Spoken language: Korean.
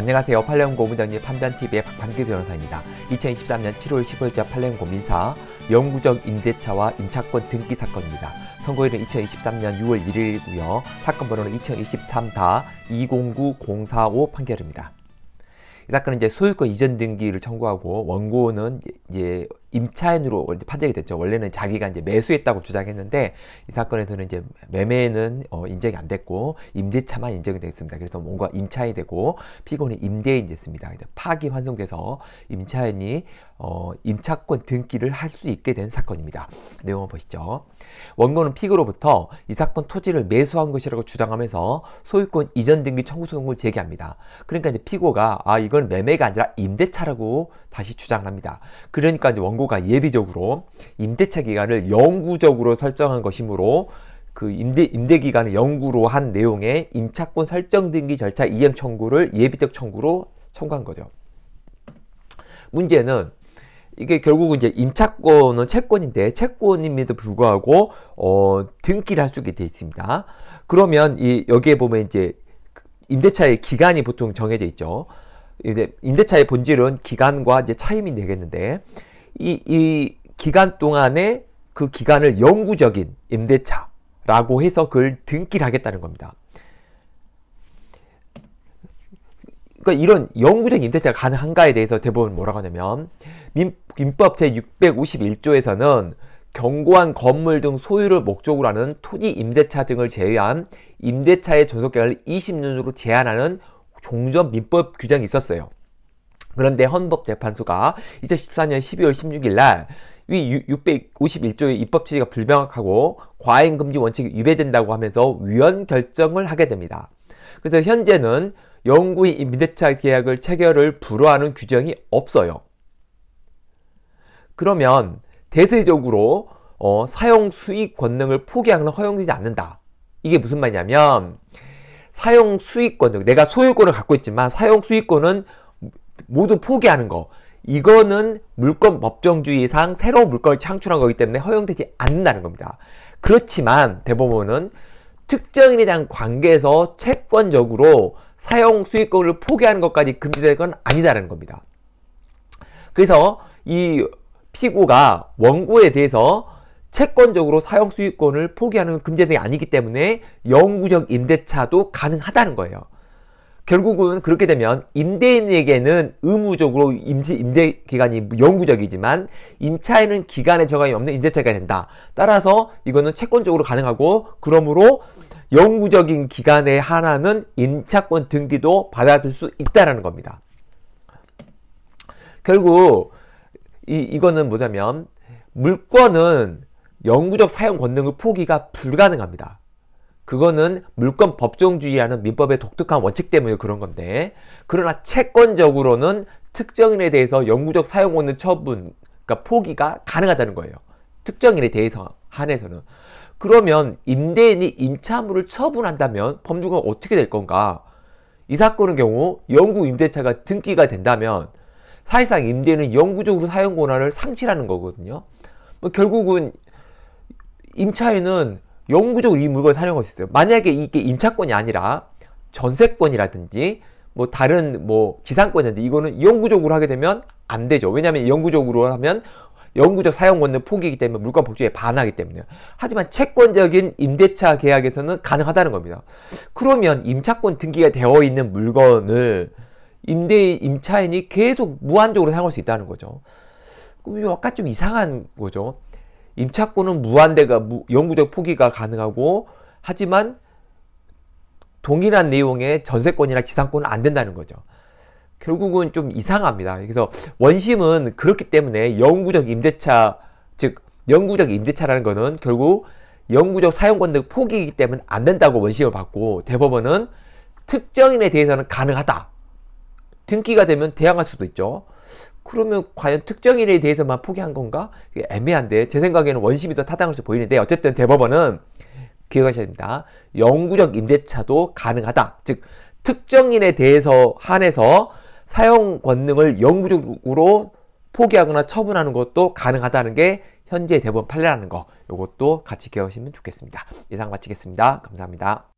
안녕하세요. 팔레온고 문정리 판단TV의 박판규 변호사입니다. 2023년 7월 15일자 팔레온고 민사 영구적 임대차와 임차권 등기 사건입니다. 선고일은 2023년 6월 1일이고요. 사건 번호는 2023-209045 판결입니다. 이 사건은 이제 소유권 이전 등기를 청구하고 원고는 이제 임차인으로 판정이 됐죠. 원래는 자기가 이제 매수했다고 주장했는데 이 사건에서는 이제 매매는 어, 인정이 안 됐고 임대차만 인정이 됐습니다. 그래서 뭔가 임차인이 되고 피고는 임대인이 됐습니다. 파기 환송돼서 임차인이 어, 임차권 등기를 할 수 있게 된 사건입니다. 내용을 보시죠. 원고는 피고로부터 이 사건 토지를 매수한 것이라고 주장하면서 소유권 이전 등기 청구소송을 제기합니다. 그러니까 이제 피고가 아 이건 매매가 아니라 임대차라고 다시 주장합니다. 그러니까 이제 원고 권고가 예비적으로 임대차 기간을 영구적으로 설정한 것이므로 그 임대 임대 기간을 영구로 한 내용의 임차권 설정 등기 절차 이행 청구를 예비적 청구로 청구한 거죠. 문제는 이게 결국은 이제 임차권은 채권인데 채권임에도 불구하고 어 등기를 할 수 있게 돼 있습니다. 그러면 이 여기에 보면 이제 임대차의 기간이 보통 정해져 있죠. 이제 임대차의 본질은 기간과 이제 차임이 되겠는데 이, 이 기간 동안에 그 기간을 영구적인 임대차라고 해서 그걸 등기하겠다는 를 겁니다. 그러니까 이런 영구적 인 임대차가 가능한가에 대해서 대부분 뭐라고 하냐면 민, 민법 제651조에서는 경고한 건물 등 소유를 목적으로 하는 토지 임대차 등을 제외한 임대차의 존속기간을 20년으로 제한하는 종전 민법 규정이 있었어요. 그런데 헌법재판소가 2014년 12월 16일 날위 651조의 입법 취지가 불명확하고 과잉금지 원칙이 위배된다고 하면서 위헌 결정을 하게 됩니다. 그래서 현재는 영구히 임대차 계약을 체결을 불허하는 규정이 없어요. 그러면 대세적으로 어, 사용 수익 권능을 포기하는 허용되지 않는다. 이게 무슨 말이냐면 사용 수익권, 내가 소유권을 갖고 있지만 사용 수익권은 모두 포기하는 거. 이거는 물권 법정주의상 새로운 물건을 창출한 거기 때문에 허용되지 않는다는 겁니다. 그렇지만 대법원은 특정인에 대한 관계에서 채권적으로 사용 수익권을 포기하는 것까지 금지될 건 아니다라는 겁니다. 그래서 이 피고가 원고에 대해서 채권적으로 사용 수익권을 포기하는 금지된 게 아니기 때문에 영구적 임대차도 가능하다는 거예요. 결국은 그렇게 되면 임대인에게는 의무적으로 임시, 임대 기간이 영구적이지만 임차인은 기간에 저감이 없는 임대차가 된다. 따라서 이거는 채권적으로 가능하고 그러므로 영구적인 기간에 하나는 임차권 등기도 받아들 수 있다라는 겁니다. 결국 이 이거는 뭐냐면 물건은 영구적 사용 권능을 포기가 불가능합니다. 그거는 물권 법정주의하는 민법의 독특한 원칙 때문에 그런 건데 그러나 채권적으로는 특정인에 대해서 영구적 사용권의 처분 그러니까 포기가 가능하다는 거예요. 특정인에 대해서 한해서는 그러면 임대인이 임차물을 처분한다면 범주가 어떻게 될 건가? 이 사건의 경우 영구 임대차가 등기가 된다면 사실상 임대인은 영구적으로 사용 권한을 상실하는 거거든요. 뭐 결국은 임차인은 영구적으로 이 물건을 사용 할수 있어요. 만약에 이게 임차권이 아니라 전세권이라든지 뭐 다른 뭐 지상권인데 이거는 영구적으로 하게 되면 안 되죠. 왜냐하면 영구적으로 하면 영구적 사용권을 포기하기 때문에 물건 법조에 반하기 때문에요. 하지만 채권적인 임대차 계약에서는 가능하다는 겁니다. 그러면 임차권 등기가 되어 있는 물건을 임대 임차인이 계속 무한적으로 사용할 수 있다는 거죠. 그럼 약간 좀 이상한 거죠. 임차권은 무한대가 영구적 포기가 가능하고 하지만 동일한 내용의 전세권이나 지상권은 안 된다는 거죠. 결국은 좀 이상합니다. 그래서 원심은 그렇기 때문에 영구적 임대차 즉 영구적 임대차라는 거는 결국 영구적 사용권 등 포기이기 때문에 안 된다고 원심을 받고 대법원은 특정인에 대해서는 가능하다. 등기가 되면 대항할 수도 있죠. 그러면 과연 특정 인에 대해서만 포기한 건가? 애매한데 제 생각에는 원심이 더 타당할 수 보이는데 어쨌든 대법원은 기억하셔야 됩니다. 영구적 임대차도 가능하다. 즉 특정인에 대해서 한해서 사용 권능을 영구적으로 포기하거나 처분하는 것도 가능하다는 게 현재 대법원 판례라는 거. 이것도 같이 기억하시면 좋겠습니다. 이상 마치겠습니다. 감사합니다.